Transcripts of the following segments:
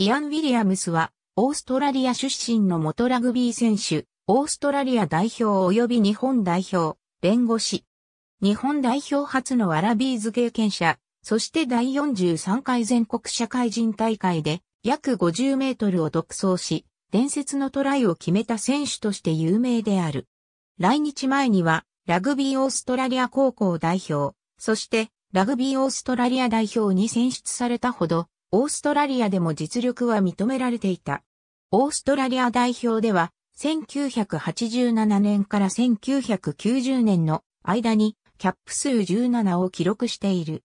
イアン・ウィリアムスは、オーストラリア出身の元ラグビー選手、オーストラリア代表及び日本代表、弁護士。日本代表初のアラビーズ経験者、そして第43回全国社会人大会で約50メートルを独走し、伝説のトライを決めた選手として有名である。来日前には、ラグビーオーストラリア高校代表、そしてラグビーオーストラリア代表に選出されたほど、オーストラリアでも実力は認められていた。オーストラリア代表では、1987年から1990年の間にキャップ数17を記録している。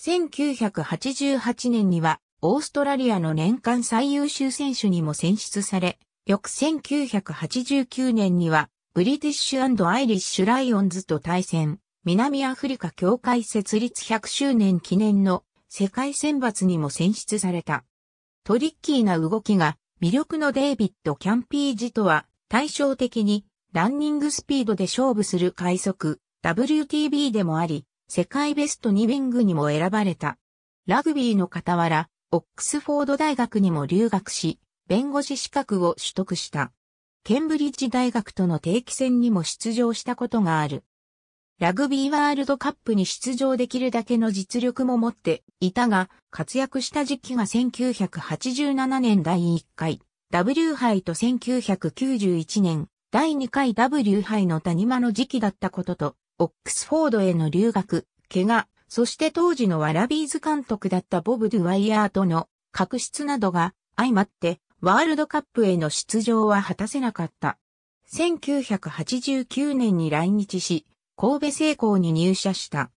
1988年にはオーストラリアの年間最優秀選手にも選出され、翌1989年にはブリティッシュアイリッシュライオンズと対戦、南アフリカ協会設立100周年記念の世界選抜にも選出された。トリッキーな動きが魅力のデイビッド・キャンピージとは対照的にランニングスピードで勝負する快速 WTB でもあり、世界ベスト2ウィングにも選ばれた。ラグビーの傍ら、オックスフォード大学にも留学し、弁護士資格を取得した。ケンブリッジ大学との定期戦にも出場したことがある。ラグビーワールドカップに出場できるだけの実力も持っていたが、活躍した時期が1987年第1回 W 杯と1991年第2回 W 杯の谷間の時期だったことと、オックスフォードへの留学、怪我、そして当時のワラビーズ監督だったボブ・ドゥワイヤーとの確執などが相まってワールドカップへの出場は果たせなかった。1989年に来日し、神戸製鋼に入社した。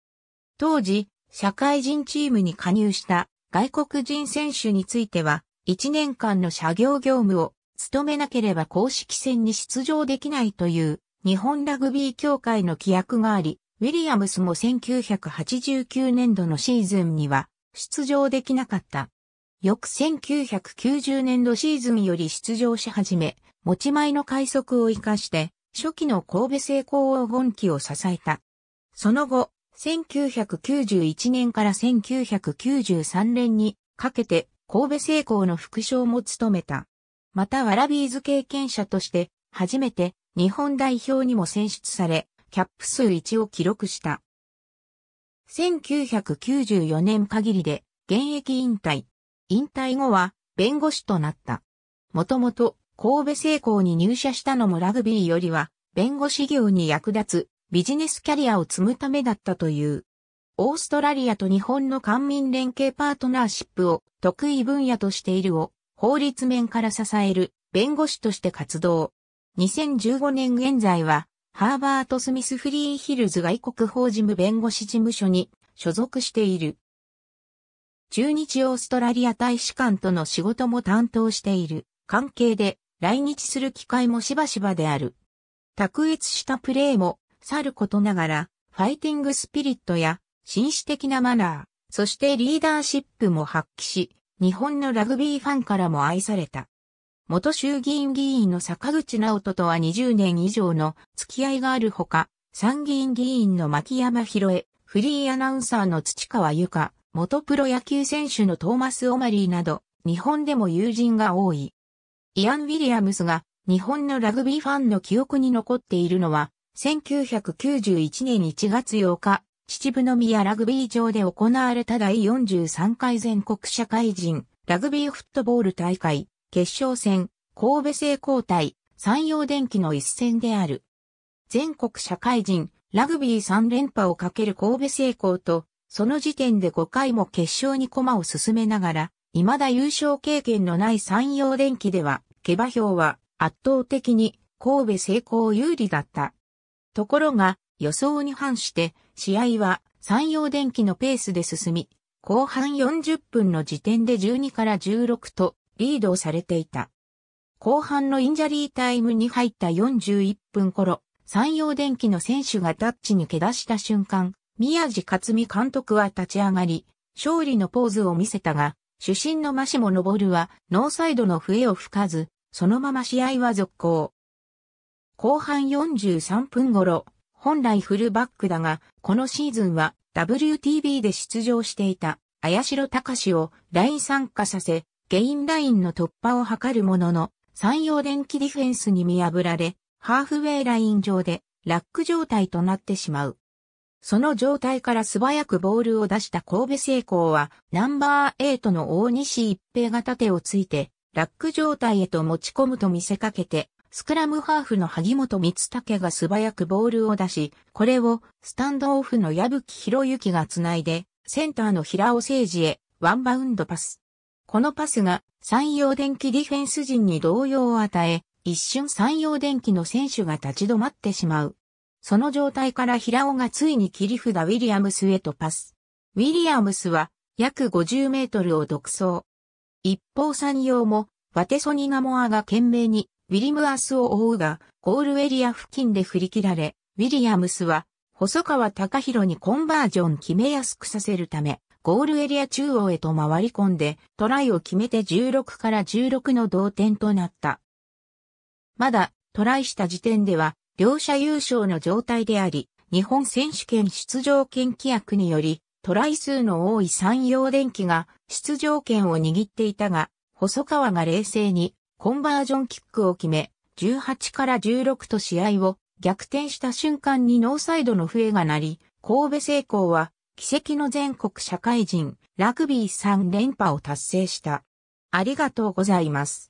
当時、社会人チームに加入した外国人選手については、1年間の社業業務を務めなければ公式戦に出場できないという日本ラグビー協会の規約があり、ウィリアムスも1989年度のシーズンには出場できなかった。翌1990年度シーズンより出場し始め、持ち前の快速を活かして初期の神戸製鋼黄金期を支えた。その後、1991年から1993年にかけて神戸製鋼の副賞も務めた。またワラビーズ経験者として初めて日本代表にも選出され、キャップ数1を記録した。1994年限りで現役引退。引退後は弁護士となった。もともと神戸製鋼に入社したのもラグビーよりは、弁護士業に役立つビジネスキャリアを積むためだったという。オーストラリアと日本の官民連携パートナーシップを得意分野としているを法律面から支える弁護士として活動。2015年現在はハーバート・スミス・フリーヒルズ外国法事務弁護士事務所に所属している。中日オーストラリア大使館との仕事も担当している関係で来日する機会もしばしばである。卓越したプレーも、さることながら、ファイティングスピリットや、紳士的なマナー、そしてリーダーシップも発揮し、日本のラグビーファンからも愛された。元衆議院議員の坂口直人とは20年以上の付き合いがあるほか、参議院議員の牧山博恵、フリーアナウンサーの土川由香、元プロ野球選手のトーマス・オマリーなど、日本でも友人が多い。イアン・ウィリアムスが日本のラグビーファンの記憶に残っているのは、1991年1月8日、秩父宮ラグビー場で行われた第43回全国社会人ラグビーフットボール大会決勝戦神戸成功対山陽電機の一戦である。全国社会人ラグビー3連覇をかける神戸成功と、その時点で5回も決勝に駒を進めながら、未だ優勝経験のない山陽電機では、下馬評は圧倒的に神戸成功有利だった。ところが、予想に反して、試合は山陽電機のペースで進み、後半40分の時点で12から16とリードをされていた。後半のインジャリータイムに入った41分頃、山陽電機の選手がタッチに蹴出した瞬間、宮地克美監督は立ち上がり、勝利のポーズを見せたが、主審のマシモノボルは、ノーサイドの笛を吹かず、そのまま試合は続行。後半43分頃、本来フルバックだが、このシーズンは WTB で出場していた、綾代隆をライン参加させ、ゲインラインの突破を図るものの、山陽電気ディフェンスに見破られ、ハーフウェイライン上でラック状態となってしまう。その状態から素早くボールを出した神戸成功は、ナンバー8の大西一平が盾をついて、ラック状態へと持ち込むと見せかけて、スクラムハーフの萩本光武が素早くボールを出し、これをスタンドオフの矢吹博之がつないで、センターの平尾誠二へワンバウンドパス。このパスが山陽電機ディフェンス陣に動揺を与え、一瞬山陽電機の選手が立ち止まってしまう。その状態から平尾がついに切り札ウィリアムスへとパス。ウィリアムスは約50メートルを独走。一方山陽もワテソニナモアが懸命にウィリムアスを追うが、ゴールエリア付近で振り切られ、ウィリアムスは細川隆弘にコンバージョン決めやすくさせるため、ゴールエリア中央へと回り込んで、トライを決めて16から16の同点となった。まだトライした時点では、両者優勝の状態であり、日本選手権出場権規約により、トライ数の多い山陽電機が出場権を握っていたが、細川が冷静にコンバージョンキックを決め、18から16と試合を逆転した瞬間にノーサイドの笛が鳴り、神戸成功は奇跡の全国社会人ラグビー3連覇を達成した。ありがとうございます。